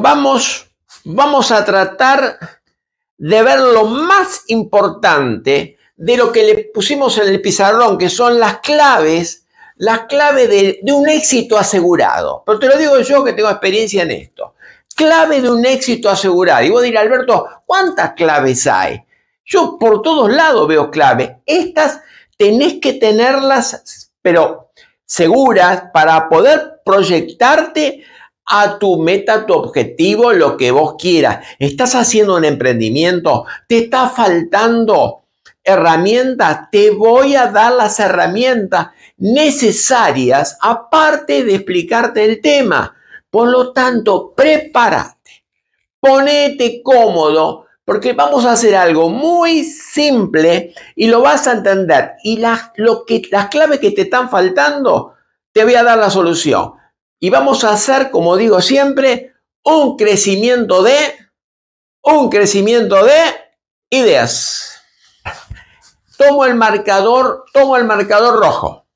vamos, vamos a tratar de ver lo más importante de lo que le pusimos en el pizarrón, que son las claves, las claves de, un éxito asegurado. Pero te lo digo yo que tengo experiencia en esto. Clave de un éxito asegurado. Y vos dirás, Alberto, ¿cuántas claves hay? Yo por todos lados veo claves. Estas tenés que tenerlas, pero seguras, para poder proyectarte a tu meta, tu objetivo, lo que vos quieras. Estás haciendo un emprendimiento, te está faltando herramientas, te voy a dar las herramientas necesarias aparte de explicarte el tema. Por lo tanto, prepárate, ponete cómodo, porque vamos a hacer algo muy simple y lo vas a entender. Y las, lo que, las claves que te están faltando, te voy a dar la solución. Y vamos a hacer, como digo siempre, un crecimiento de, un crecimiento de ideas. Tomo el marcador, tomo el marcador rojo.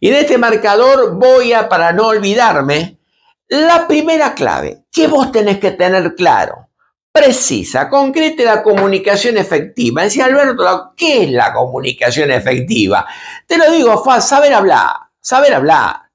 Y en este marcador voy a, para no olvidarme, la primera clave que vos tenés que tener claro, precisa, concreta la comunicación efectiva. Decía Alberto, ¿qué es la comunicación efectiva? Te lo digo, saber hablar, saber hablar.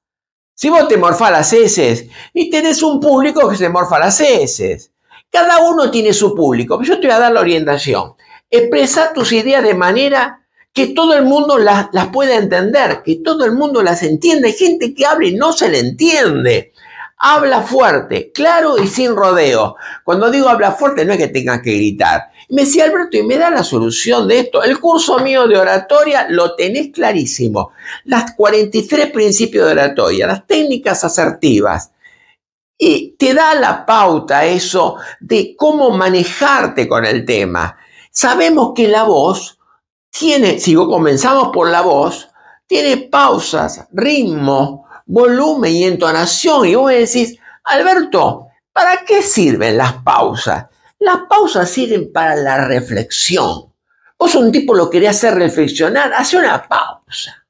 Si vos te morfás las heces y tenés un público que se morfa las heces, cada uno tiene su público. Yo te voy a dar la orientación. Expresa tus ideas de manera que todo el mundo las, las pueda entender, que todo el mundo las entienda. Hay gente que habla y no se le entiende. Habla fuerte, claro y sin rodeo. Cuando digo habla fuerte no es que tengas que gritar, me decía Alberto, y me da la solución de esto. El curso mío de oratoria lo tenés clarísimo. Las 43 principios de oratoria, las técnicas asertivas. Y te da la pauta eso de cómo manejarte con el tema. Sabemos que la voz tiene, si comenzamos por la voz, tiene pausas, ritmo, volumen y entonación. Y vos decís, Alberto, ¿para qué sirven las pausas? Las pausas sirven para la reflexión. Vos un tipo lo querés hacer reflexionar, hace una pausa.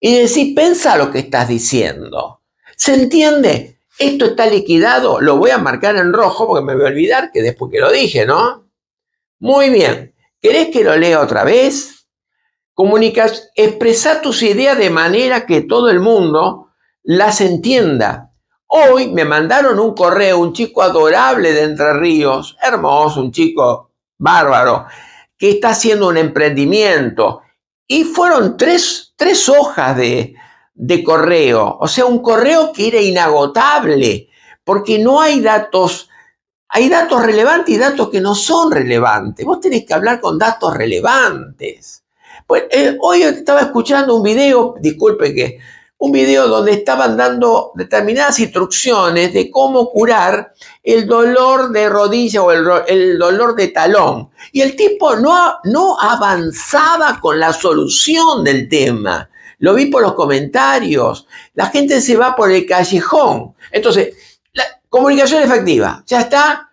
Y decís, pensa lo que estás diciendo. ¿Se entiende? Esto está liquidado, lo voy a marcar en rojo porque me voy a olvidar que después que lo dije, ¿no? Muy bien. ¿Querés que lo lea otra vez? Comunicas, expresa tus ideas de manera que todo el mundo las entienda Hoy me mandaron un correo, un chico adorable de Entre Ríos, hermoso, un chico bárbaro, que está haciendo un emprendimiento. Y fueron tres, tres hojas de, de correo, o sea, un correo que era inagotable, porque no hay datos, hay datos relevantes y datos que no son relevantes. Vos tenés que hablar con datos relevantes. Pues, eh, hoy estaba escuchando un video, disculpe que un video donde estaban dando determinadas instrucciones de cómo curar el dolor de rodilla o el, dolor de talón. Y el tipo no, no avanzaba con la solución del tema. Lo vi por los comentarios. La gente se va por el callejón. Entonces, la comunicación efectiva. Ya está.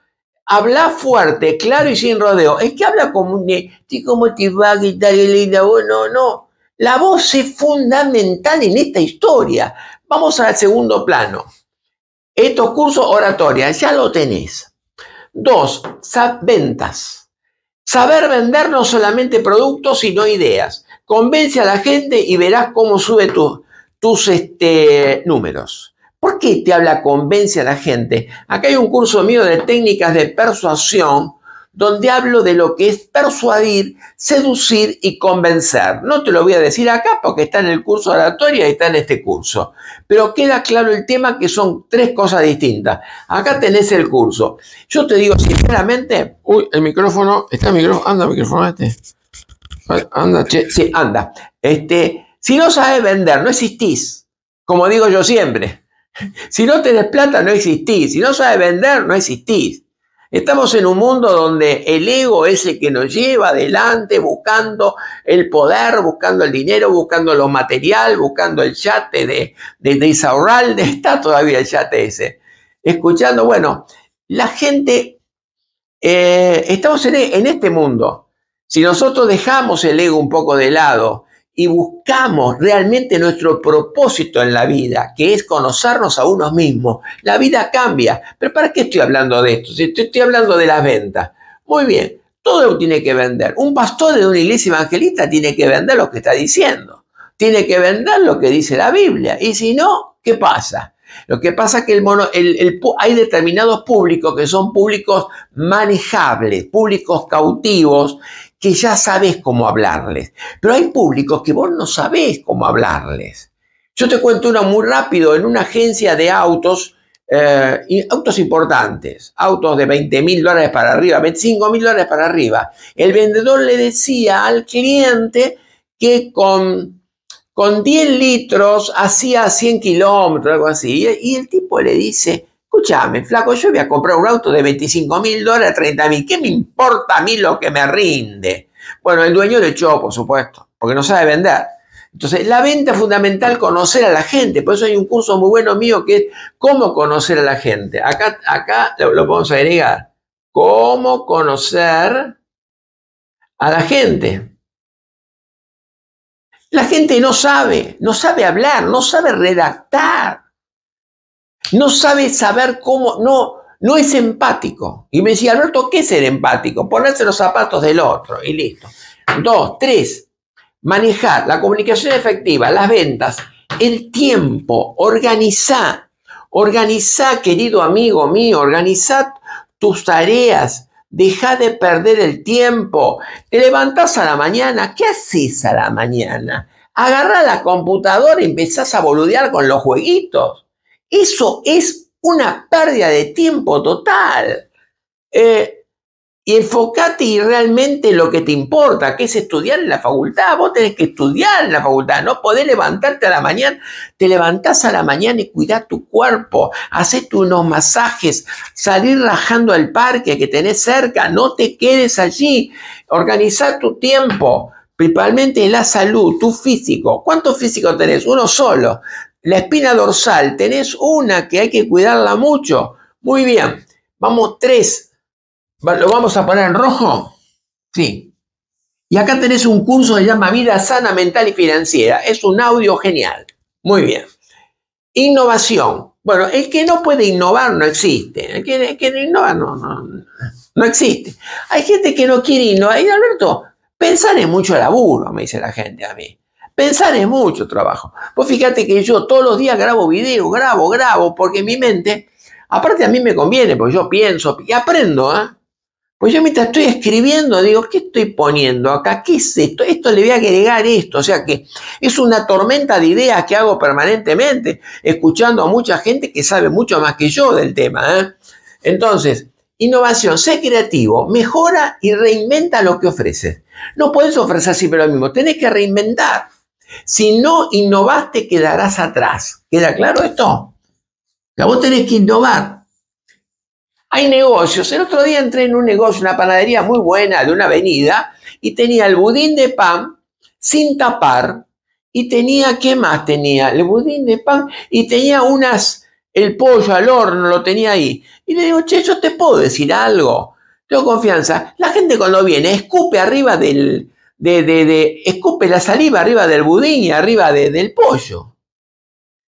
Habla fuerte, claro y sin rodeo. Es que habla como un te motivado y tal y linda. No, no. La voz es fundamental en esta historia. Vamos al segundo plano. Estos cursos oratoria, ya lo tenés. Dos, ventas. Saber vender no solamente productos, sino ideas. Convence a la gente y verás cómo sube tus este, números. ¿Por qué te habla convence a la gente? Acá hay un curso mío de técnicas de persuasión donde hablo de lo que es persuadir, seducir y convencer. No te lo voy a decir acá porque está en el curso de oratoria y está en este curso. Pero queda claro el tema que son tres cosas distintas. Acá tenés el curso. Yo te digo sinceramente. Uy, el micrófono. ¿Está el micrófono? Anda, micrófono este. Anda, che. Sí, anda. Este, si no sabes vender, no existís. Como digo yo siempre. Si no tenés plata, no existís. Si no sabes vender, no existís. Estamos en un mundo donde el ego es el que nos lleva adelante buscando el poder, buscando el dinero, buscando lo material, buscando el yate de, de, de está todavía el yate ese. Escuchando, bueno, la gente, eh, estamos en, en este mundo. Si nosotros dejamos el ego un poco de lado, y buscamos realmente nuestro propósito en la vida, que es conocernos a unos mismos, la vida cambia. Pero ¿para qué estoy hablando de esto? Si estoy hablando de las ventas. Muy bien, todo tiene que vender. Un pastor de una iglesia evangelista tiene que vender lo que está diciendo. Tiene que vender lo que dice la Biblia. Y si no, ¿qué pasa? Lo que pasa es que el mono, hay determinados públicos que son públicos manejables, públicos cautivos, que ya sabes cómo hablarles, pero hay públicos que vos no sabés cómo hablarles. Yo te cuento uno muy rápido, en una agencia de autos, eh, autos importantes, autos de 20 mil dólares para arriba, 25 mil dólares para arriba, el vendedor le decía al cliente que con, con 10 litros hacía 100 kilómetros, algo así, y el tipo le dice, Escúchame, flaco, yo voy a comprar un auto de 25 mil dólares, 30 mil. ¿Qué me importa a mí lo que me rinde? Bueno, el dueño de echó, por supuesto, porque no sabe vender. Entonces, la venta es fundamental conocer a la gente. Por eso hay un curso muy bueno mío que es cómo conocer a la gente. Acá, acá lo, lo podemos agregar. Cómo conocer a la gente. La gente no sabe, no sabe hablar, no sabe redactar no sabe saber cómo, no, no es empático. Y me decía, Alberto, ¿qué es ser empático? Ponerse los zapatos del otro y listo. Dos, tres, manejar la comunicación efectiva, las ventas, el tiempo, organizar, organizar, querido amigo mío, organizar tus tareas, deja de perder el tiempo, te levantás a la mañana, ¿qué haces a la mañana? Agarra la computadora y empezás a boludear con los jueguitos. Eso es una pérdida de tiempo total. Eh, y enfocate realmente lo que te importa, que es estudiar en la facultad. Vos tenés que estudiar en la facultad, no podés levantarte a la mañana. Te levantás a la mañana y cuidás tu cuerpo, hacete unos masajes, salir rajando al parque que tenés cerca, no te quedes allí, organizar tu tiempo. Principalmente la salud, tu físico. ¿Cuántos físicos tenés? Uno solo. La espina dorsal, tenés una que hay que cuidarla mucho. Muy bien, vamos tres. ¿Lo vamos a poner en rojo? Sí. Y acá tenés un curso que se llama Vida Sana Mental y Financiera. Es un audio genial. Muy bien. Innovación. Bueno, el que no puede innovar no existe. El que, no innova no, no, existe. Hay gente que no quiere innovar. Y Alberto, pensar es mucho laburo, me dice la gente a mí. Pensar es mucho trabajo. Vos fíjate que yo todos los días grabo videos, grabo, grabo, porque mi mente, aparte a mí me conviene, porque yo pienso y aprendo, ¿eh? Pues yo mientras estoy escribiendo digo, ¿qué estoy poniendo acá? ¿Qué es esto? Esto le voy a agregar esto. O sea que es una tormenta de ideas que hago permanentemente, escuchando a mucha gente que sabe mucho más que yo del tema. ¿eh? Entonces, Innovación, sé creativo, mejora y reinventa lo que ofreces. No puedes ofrecer siempre lo mismo, tenés que reinventar. Si no innovaste, te quedarás atrás. ¿Queda claro esto? La vos tenés que innovar. Hay negocios. El otro día entré en un negocio, una panadería muy buena de una avenida, y tenía el budín de pan sin tapar, y tenía, ¿qué más tenía? El budín de pan, y tenía unas, el pollo al horno, lo tenía ahí. Y le digo, che, yo te puedo decir algo. Tengo confianza. La gente cuando viene escupe arriba del, de, de, de, escupe la saliva arriba del budín y arriba del pollo.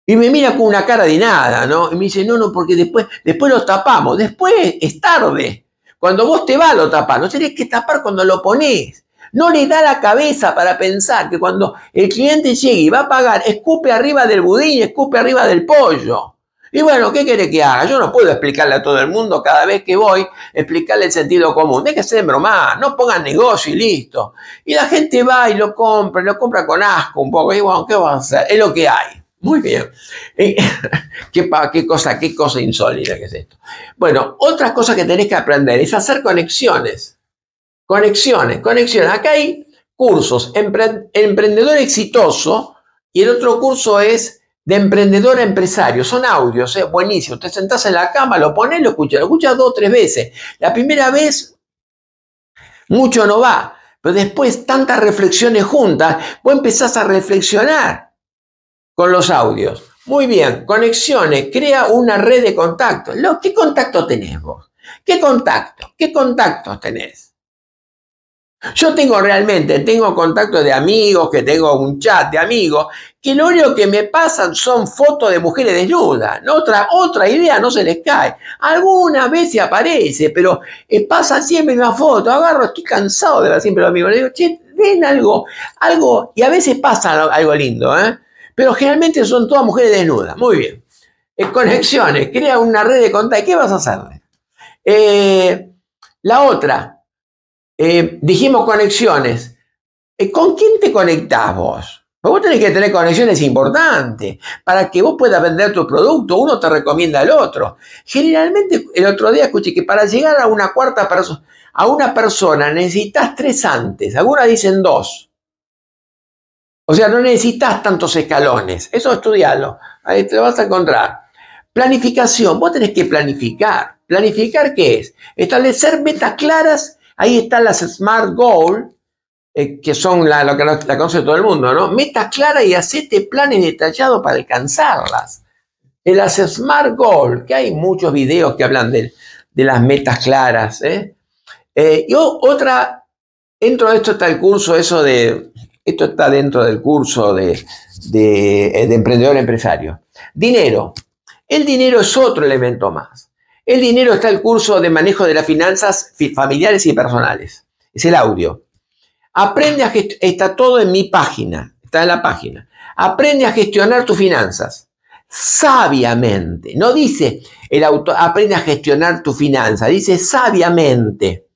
Y me mira con una cara de nada, ¿no? Y me dice, no, no, porque después, después lo tapamos. Después es tarde. Cuando vos te vas lo tapas No tenés que tapar cuando lo ponés. No le da la cabeza para pensar que cuando el cliente llegue y va a pagar, escupe arriba del budín, escupe arriba del pollo. Y bueno, ¿qué quiere que haga? Yo no puedo explicarle a todo el mundo cada vez que voy, explicarle el sentido común. que de broma, no pongan negocio y listo. Y la gente va y lo compra, lo compra con asco un poco. Y bueno, ¿qué vas a hacer? Es lo que hay. Muy bien. Eh, ¿Qué, ¿Qué, cosa, qué cosa insólita que es esto. Bueno, otras cosas que tenés que aprender es hacer conexiones. Conexiones, conexiones. Acá hay cursos, emprendedor exitoso, y el otro curso es de emprendedor a empresario. Son audios, ¿eh? buenísimo. Te sentás en la cama, lo pones, lo escuchas, lo escuchas dos o tres veces. La primera vez, mucho no va, pero después tantas reflexiones juntas, vos empezás a reflexionar con los audios. Muy bien, conexiones, crea una red de contactos. ¿Qué contacto tenés vos? ¿Qué contacto? ¿Qué contactos tenés? Yo tengo realmente, tengo contactos de amigos, que tengo un chat de amigos, que lo único que me pasan son fotos de mujeres desnudas. Otra, otra idea no se les cae. Alguna vez se aparece, pero eh, pasa siempre una foto. Agarro, estoy cansado de ver siempre lo mismo. Le digo, che, ven algo, algo, y a veces pasa algo lindo, ¿eh? Pero generalmente son todas mujeres desnudas. Muy bien. Eh, conexiones, crea una red de contactos. ¿Qué vas a hacer? Eh, la otra, eh, dijimos conexiones. Eh, ¿Con quién te conectás vos? vos tenés que tener conexiones importantes para que vos puedas vender tu producto. Uno te recomienda al otro. Generalmente, el otro día escuché que para llegar a una cuarta persona, a una persona necesitas tres antes. Algunas dicen dos. O sea, no necesitas tantos escalones. Eso estudialo. Ahí te vas a encontrar. Planificación. Vos tenés que planificar. ¿Planificar qué es? Establecer metas claras Ahí están las Smart Goals, eh, que son lo que la, conoce todo el mundo, ¿no? Metas claras y hacete planes detallados para alcanzarlas. En las Smart Goals, que hay muchos videos que hablan de, las metas claras, ¿eh? eh y otra, dentro de esto está el curso, eso de, esto está dentro del curso de, de eh, emprendedor empresario. Dinero. El dinero es otro elemento más. El dinero está el curso de manejo de las finanzas familiares y personales. Es el audio. Aprende a está todo en mi página, está en la página. Aprende a gestionar tus finanzas sabiamente. No dice el autor, aprende a gestionar tu finanza, dice sabiamente.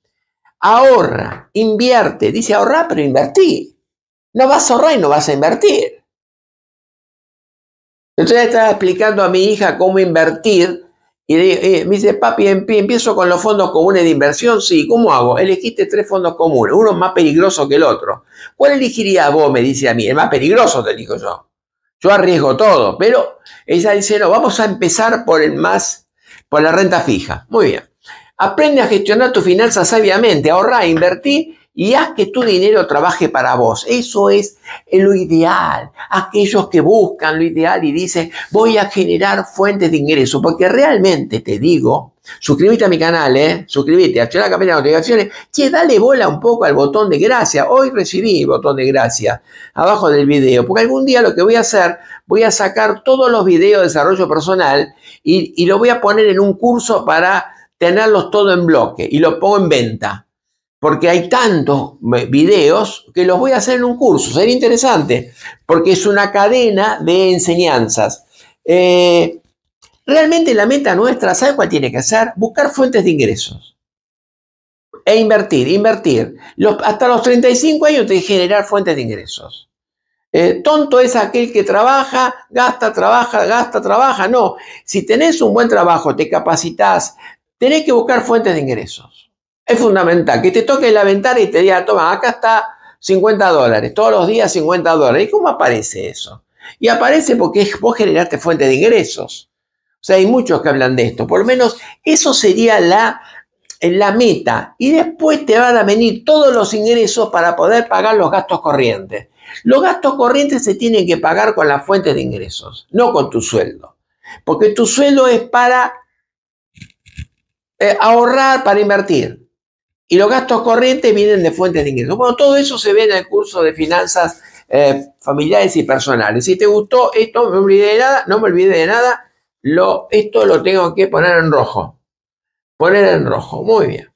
Ahorra, invierte, dice ahorrar pero invertir. No vas a ahorrar y no vas a invertir. Entonces estaba explicando a mi hija cómo invertir y eh, me dice, papi, em, empiezo con los fondos comunes de inversión. Sí, ¿cómo hago? Elegiste tres fondos comunes, uno más peligroso que el otro. ¿Cuál elegirías vos? Me dice a mí, el más peligroso, te digo yo. Yo arriesgo todo, pero ella dice, no, vamos a empezar por el más, por la renta fija. Muy bien. Aprende a gestionar tu finanzas sabiamente, ahorra invertir y haz que tu dinero trabaje para vos. Eso es lo ideal. Aquellos que buscan lo ideal y dicen, voy a generar fuentes de ingreso, porque realmente te digo, suscríbete a mi canal, ¿eh? suscríbete, activa la campanita de notificaciones, Que dale bola un poco al botón de gracia. Hoy recibí el botón de gracia abajo del video, porque algún día lo que voy a hacer, voy a sacar todos los videos de desarrollo personal y, y lo voy a poner en un curso para tenerlos todo en bloque y lo pongo en venta porque hay tantos videos que los voy a hacer en un curso. Sería interesante, porque es una cadena de enseñanzas. Eh, realmente la meta nuestra, ¿sabes cuál tiene que ser? Buscar fuentes de ingresos. E invertir, invertir. Los, hasta los 35 años que generar fuentes de ingresos. Eh, tonto es aquel que trabaja, gasta, trabaja, gasta, trabaja. No, si tenés un buen trabajo, te capacitas, tenés que buscar fuentes de ingresos. Es fundamental que te toque la ventana y te diga, toma, acá está 50 dólares, todos los días 50 dólares. ¿Y cómo aparece eso? Y aparece porque vos generaste fuente de ingresos. O sea, hay muchos que hablan de esto. Por lo menos eso sería la, la meta. Y después te van a venir todos los ingresos para poder pagar los gastos corrientes. Los gastos corrientes se tienen que pagar con las fuentes de ingresos, no con tu sueldo. Porque tu sueldo es para eh, ahorrar, para invertir y los gastos corrientes vienen de fuentes de ingresos. Bueno, todo eso se ve en el curso de finanzas eh, familiares y personales. Si te gustó esto, no me olvidé de nada, no me de nada, esto lo tengo que poner en rojo. Poner en rojo, muy bien.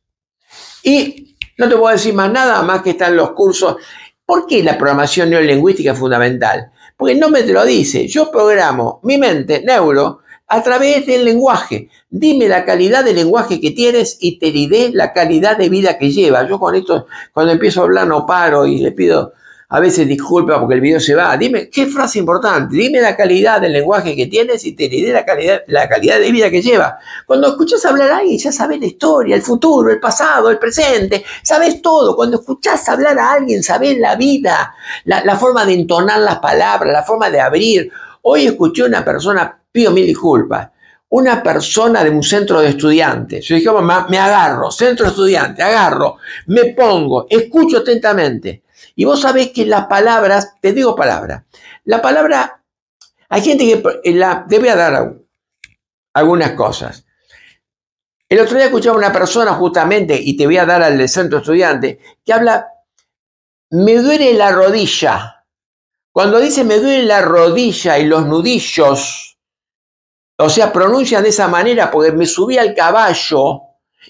Y no te puedo decir más nada, más que están los cursos. ¿Por qué la programación neurolingüística es fundamental? Porque no me lo dice. Yo programo mi mente, neuro, a través del lenguaje. Dime la calidad del lenguaje que tienes y te diré la calidad de vida que llevas. Yo con esto, cuando empiezo a hablar, no paro y le pido a veces disculpa porque el video se va. Dime, qué frase importante. Dime la calidad del lenguaje que tienes y te diré la calidad, la calidad de vida que lleva. Cuando escuchas hablar a alguien, ya sabes la historia, el futuro, el pasado, el presente. Sabes todo. Cuando escuchas hablar a alguien, sabes la vida, la, la forma de entonar las palabras, la forma de abrir. Hoy escuché a una persona pido mil disculpas. Una persona de un centro de estudiantes, yo dije, oh, mamá, me agarro, centro de estudiantes, agarro, me pongo, escucho atentamente. Y vos sabés que las palabras, te digo palabras, la palabra, hay gente que eh, la, te voy a dar algunas cosas. El otro día escuchaba una persona justamente, y te voy a dar al centro centro estudiante, que habla, me duele la rodilla. Cuando dice me duele la rodilla y los nudillos, o sea, pronuncian de esa manera porque me subí al caballo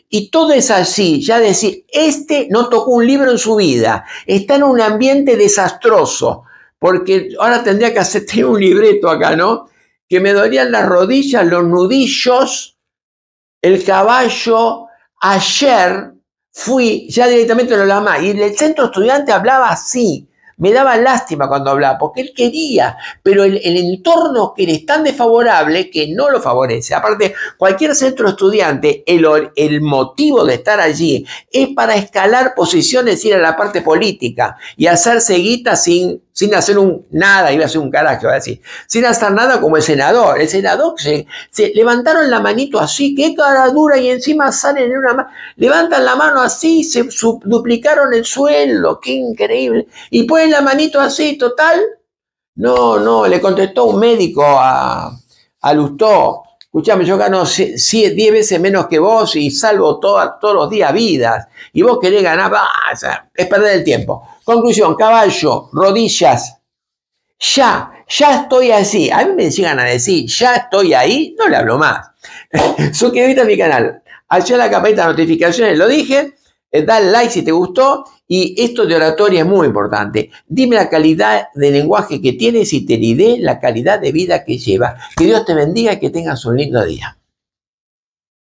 y todo es así, ya decir, este no tocó un libro en su vida, está en un ambiente desastroso, porque ahora tendría que hacer un libreto acá, ¿no? Que me dolían las rodillas, los nudillos, el caballo, ayer fui ya directamente a la lama y el centro estudiante hablaba así, me daba lástima cuando hablaba, porque él quería, pero el, entorno que le es tan desfavorable que no lo favorece. Aparte, cualquier centro estudiante, el, el motivo de estar allí es para escalar posiciones, ir a la parte política y hacer guita sin sin hacer un, nada, iba a hacer un carajo, así, sin hacer nada como el senador. El senador se, levantaron la manito así, qué cara dura, y encima salen en una mano, levantan la mano así, se duplicaron el suelo, qué increíble, y ponen la manito así, total. No, no, le contestó un médico a, a Lustó, Escuchame, yo gano 10 veces menos que vos y salvo todos los días vidas, y vos querés ganar, bah, es perder el tiempo. Conclusión, caballo, rodillas, ya, ya estoy así. A mí me llegan a decir, ya estoy ahí, no le hablo más. Suscríbete a mi canal, allá la campanita de notificaciones, lo dije, eh, da like si te gustó y esto de oratoria es muy importante. Dime la calidad de lenguaje que tienes y te diré la calidad de vida que llevas. Que Dios te bendiga y que tengas un lindo día.